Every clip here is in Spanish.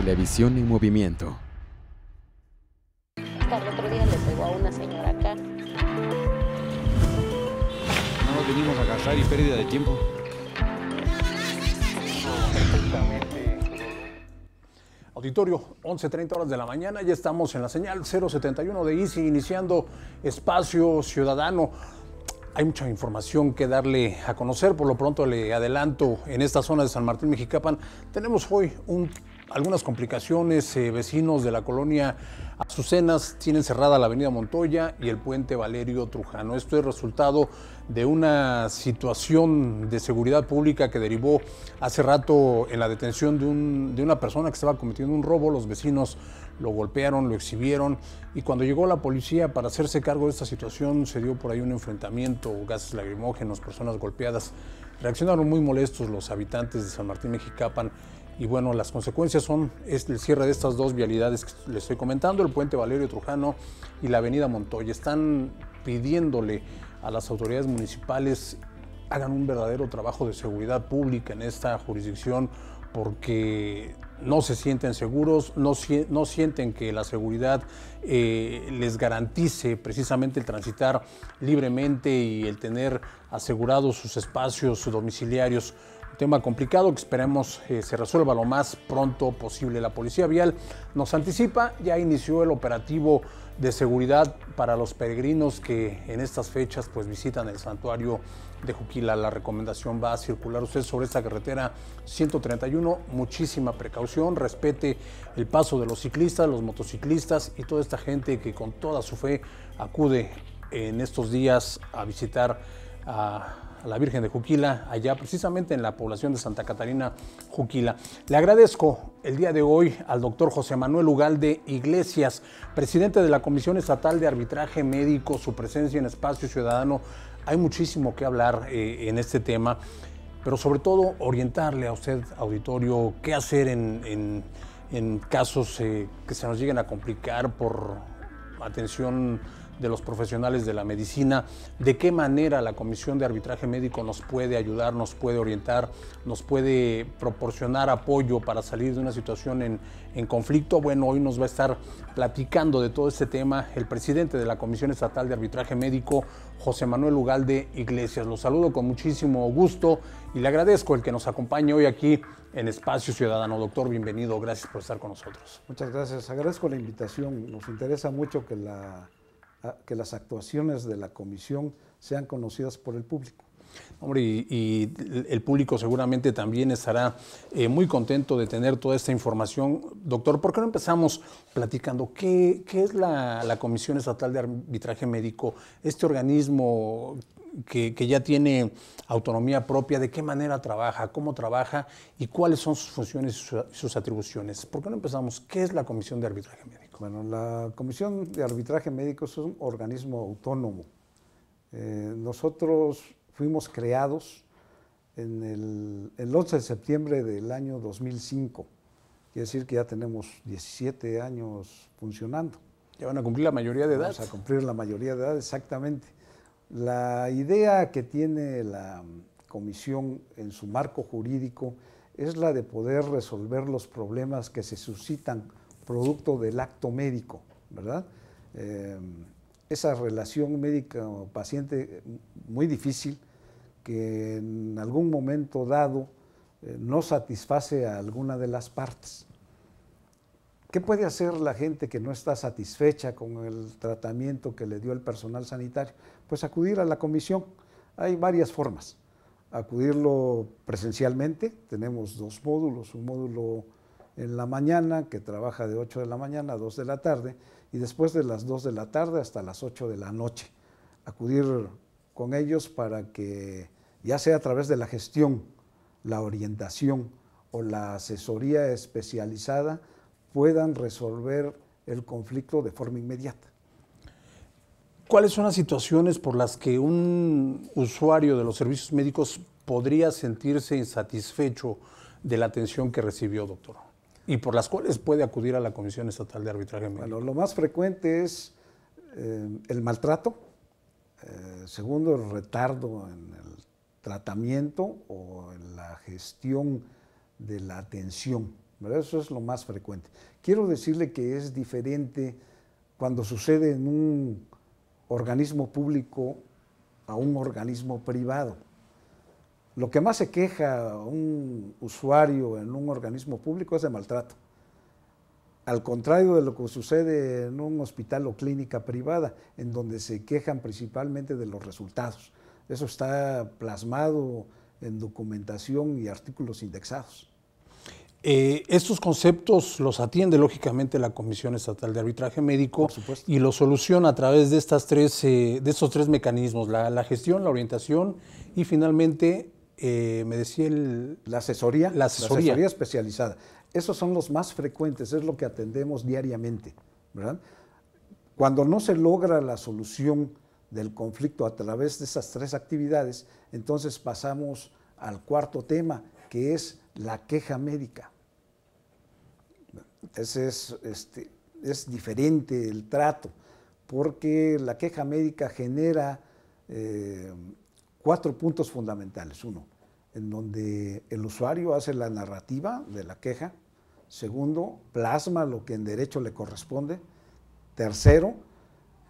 Televisión en Movimiento. otro día le pegó a una señora acá. No nos venimos a gastar y pérdida de tiempo. Auditorio, 11.30 horas de la mañana, ya estamos en la señal 071 de ICI, iniciando Espacio Ciudadano. Hay mucha información que darle a conocer, por lo pronto le adelanto, en esta zona de San Martín Mexicapan tenemos hoy un algunas complicaciones. Eh, vecinos de la colonia Azucenas tienen cerrada la avenida Montoya y el puente Valerio Trujano. Esto es resultado de una situación de seguridad pública que derivó hace rato en la detención de, de una persona que estaba cometiendo un robo. Los vecinos lo golpearon, lo exhibieron y cuando llegó la policía para hacerse cargo de esta situación se dio por ahí un enfrentamiento, gases lacrimógenos, personas golpeadas. Reaccionaron muy molestos los habitantes de San Martín Mexicapan y bueno, las consecuencias son el cierre de estas dos vialidades que les estoy comentando, el puente Valerio Trujano y la avenida Montoya. Están pidiéndole a las autoridades municipales hagan un verdadero trabajo de seguridad pública en esta jurisdicción porque no se sienten seguros, no, no sienten que la seguridad eh, les garantice precisamente el transitar libremente y el tener asegurados sus espacios domiciliarios. Tema complicado que esperemos eh, se resuelva lo más pronto posible. La Policía Vial nos anticipa, ya inició el operativo de seguridad para los peregrinos que en estas fechas pues visitan el santuario de Juquila. La recomendación va a circular usted sobre esta carretera 131. Muchísima precaución, respete el paso de los ciclistas, los motociclistas y toda esta gente que con toda su fe acude en estos días a visitar a a la Virgen de Juquila, allá precisamente en la población de Santa Catarina, Juquila. Le agradezco el día de hoy al doctor José Manuel Ugalde Iglesias, presidente de la Comisión Estatal de Arbitraje Médico, su presencia en Espacio Ciudadano. Hay muchísimo que hablar eh, en este tema, pero sobre todo orientarle a usted, auditorio, qué hacer en, casos eh, que se nos lleguen a complicar por atención de los profesionales de la medicina, de qué manera la Comisión de Arbitraje Médico nos puede ayudar, nos puede orientar, nos puede proporcionar apoyo para salir de una situación en, conflicto. Bueno, hoy nos va a estar platicando de todo este tema el presidente de la Comisión Estatal de Arbitraje Médico, José Manuel Ugalde Iglesias. Los saludo con muchísimo gusto y le agradezco el que nos acompañe hoy aquí en Espacio Ciudadano. Doctor, bienvenido, gracias por estar con nosotros. Muchas gracias, agradezco la invitación. Nos interesa mucho que la que las actuaciones de la comisión sean conocidas por el público. Hombre, y, el público seguramente también estará eh, muy contento de tener toda esta información. Doctor, ¿por qué no empezamos platicando qué, es la, Comisión Estatal de Arbitraje Médico, este organismo que, que, ya tiene autonomía propia, de qué manera trabaja, cómo trabaja y cuáles son sus funciones y sus atribuciones? ¿Por qué no empezamos? ¿Qué es la Comisión de Arbitraje Médico? Bueno, la Comisión de Arbitraje Médico es un organismo autónomo. Eh, nosotros fuimos creados en el, 11 de septiembre del año 2005. Quiere decir que ya tenemos 17 años funcionando. Ya van a cumplir la mayoría de edad. Vamos a cumplir la mayoría de edad, exactamente. La idea que tiene la comisión en su marco jurídico es la de poder resolver los problemas que se suscitan producto del acto médico, ¿verdad? Eh, esa relación médica-paciente mm, muy difícil que en algún momento dado eh, no satisface a alguna de las partes. ¿Qué puede hacer la gente que no está satisfecha con el tratamiento que le dio el personal sanitario? Pues acudir a la comisión. Hay varias formas. Acudirlo presencialmente, tenemos dos módulos, un módulo en la mañana, que trabaja de 8 de la mañana a 2 de la tarde, y después de las 2 de la tarde hasta las 8 de la noche. Acudir con ellos para que, ya sea a través de la gestión, la orientación o la asesoría especializada, puedan resolver el conflicto de forma inmediata. ¿Cuáles son las situaciones por las que un usuario de los servicios médicos podría sentirse insatisfecho de la atención que recibió, doctor? y por las cuales puede acudir a la Comisión Estatal de Arbitraje Bueno, lo más frecuente es eh, el maltrato, eh, segundo, el retardo en el tratamiento o en la gestión de la atención. Eso es lo más frecuente. Quiero decirle que es diferente cuando sucede en un organismo público a un organismo privado. Lo que más se queja un usuario en un organismo público es de maltrato. Al contrario de lo que sucede en un hospital o clínica privada, en donde se quejan principalmente de los resultados. Eso está plasmado en documentación y artículos indexados. Eh, estos conceptos los atiende lógicamente la Comisión Estatal de Arbitraje Médico y los soluciona a través de, estas tres, eh, de estos tres mecanismos, la, la, gestión, la orientación y finalmente eh, me decía La asesoría. La asesoría. especializada. Esos son los más frecuentes, es lo que atendemos diariamente, Cuando no se logra la solución del conflicto a través de esas tres actividades, entonces pasamos al cuarto tema, que es la queja médica. Ese es, este, es diferente el trato, porque la queja médica genera eh, cuatro puntos fundamentales. Uno, en donde el usuario hace la narrativa de la queja. Segundo, plasma lo que en derecho le corresponde. Tercero,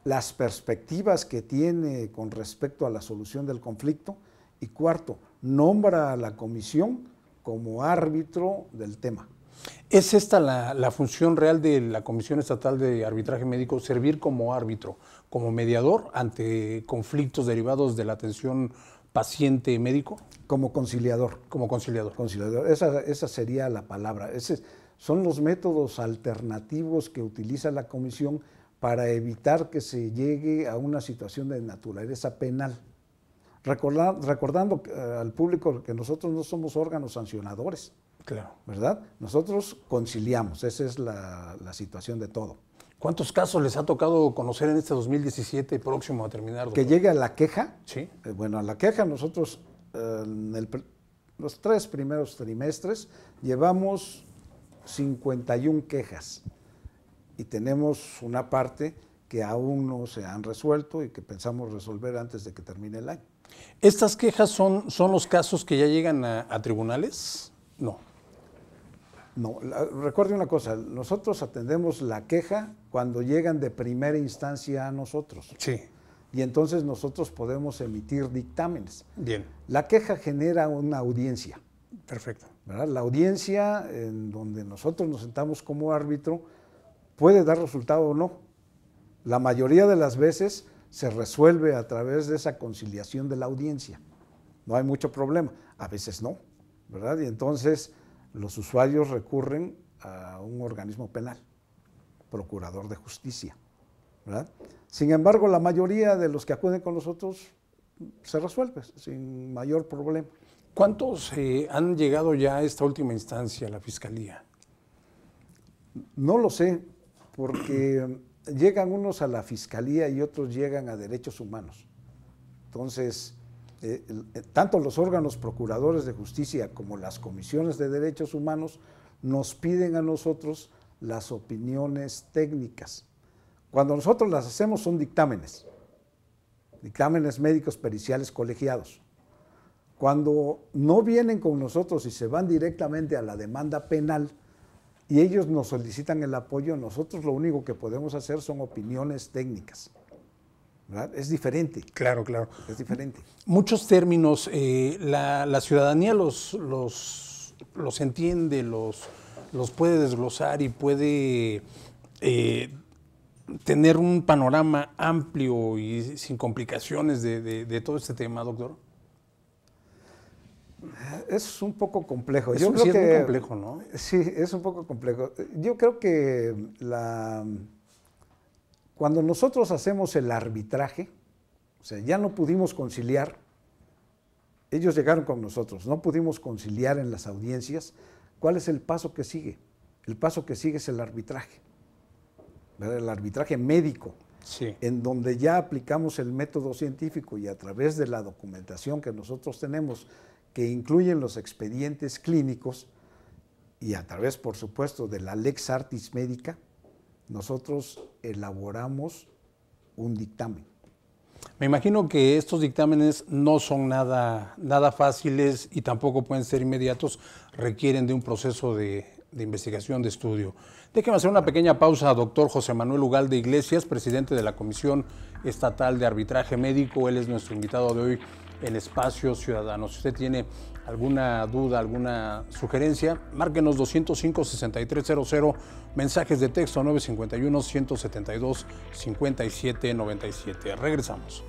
las perspectivas que tiene con respecto a la solución del conflicto. Y cuarto, nombra a la comisión como árbitro del tema. ¿Es esta la, función real de la Comisión Estatal de Arbitraje Médico, servir como árbitro, como mediador ante conflictos derivados de la atención paciente-médico? Como conciliador. Como conciliador. Esa, sería la palabra. son los métodos alternativos que utiliza la Comisión para evitar que se llegue a una situación de naturaleza penal. recordando eh, al público que nosotros no somos órganos sancionadores. Claro. ¿Verdad? Nosotros conciliamos, esa es la, situación de todo. ¿Cuántos casos les ha tocado conocer en este 2017 próximo a terminar? Que llegue a la queja. Sí. Eh, bueno, a la queja nosotros en los tres primeros trimestres llevamos 51 quejas y tenemos una parte que aún no se han resuelto y que pensamos resolver antes de que termine el año. ¿Estas quejas son, son los casos que ya llegan a tribunales? No. No, recuerde una cosa, nosotros atendemos la queja cuando llegan de primera instancia a nosotros. Sí. Y entonces nosotros podemos emitir dictámenes. Bien. La queja genera una audiencia. Perfecto. La audiencia en donde nosotros nos sentamos como árbitro puede dar resultado o no. La mayoría de las veces se resuelve a través de esa conciliación de la audiencia. No hay mucho problema. A veces no, ¿verdad? Y entonces los usuarios recurren a un organismo penal, procurador de justicia. Sin embargo, la mayoría de los que acuden con nosotros se resuelve sin mayor problema. ¿Cuántos eh, han llegado ya a esta última instancia, a la fiscalía? No lo sé, porque llegan unos a la fiscalía y otros llegan a derechos humanos. Entonces, eh, eh, tanto los órganos procuradores de justicia como las comisiones de derechos humanos nos piden a nosotros las opiniones técnicas. Cuando nosotros las hacemos son dictámenes, dictámenes médicos periciales colegiados. Cuando no vienen con nosotros y se van directamente a la demanda penal y ellos nos solicitan el apoyo, nosotros lo único que podemos hacer son opiniones técnicas. Es diferente. Claro, claro. Es diferente. Muchos términos, eh, la, ciudadanía los, los, los entiende, los, los puede desglosar y puede eh, tener un panorama amplio y sin complicaciones de, todo este tema, doctor. Ah, es un poco complejo. Es, Yo creo complejo, ¿no? Sí, es un poco complejo. Yo creo que la cuando nosotros hacemos el arbitraje, o sea, ya no pudimos conciliar, ellos llegaron con nosotros, no pudimos conciliar en las audiencias, ¿cuál es el paso que sigue? El paso que sigue es el arbitraje, el arbitraje médico, en donde ya aplicamos el método científico y a través de la documentación que nosotros tenemos, que incluyen los expedientes clínicos y a través, por supuesto, de la lex artis médica, nosotros elaboramos un dictamen. Me imagino que estos dictámenes no son nada, nada fáciles y tampoco pueden ser inmediatos, requieren de un proceso de, de investigación, de estudio. Déjeme hacer una pequeña pausa, doctor José Manuel Ugalde Iglesias, presidente de la Comisión Estatal de Arbitraje Médico. Él es nuestro invitado de hoy en Espacio Ciudadano. Si usted tiene alguna duda, alguna sugerencia, márquenos 205-6300, mensajes de texto 951-172-5797. Regresamos.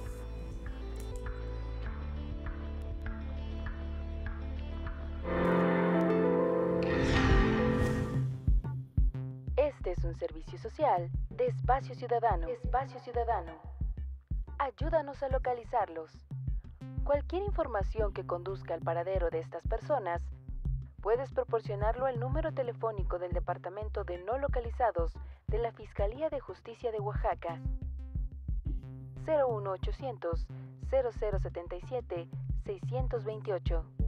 es un servicio social de Espacio Ciudadano. Espacio Ciudadano. Ayúdanos a localizarlos. Cualquier información que conduzca al paradero de estas personas, puedes proporcionarlo al número telefónico del Departamento de No Localizados de la Fiscalía de Justicia de Oaxaca. 01800 0077 628.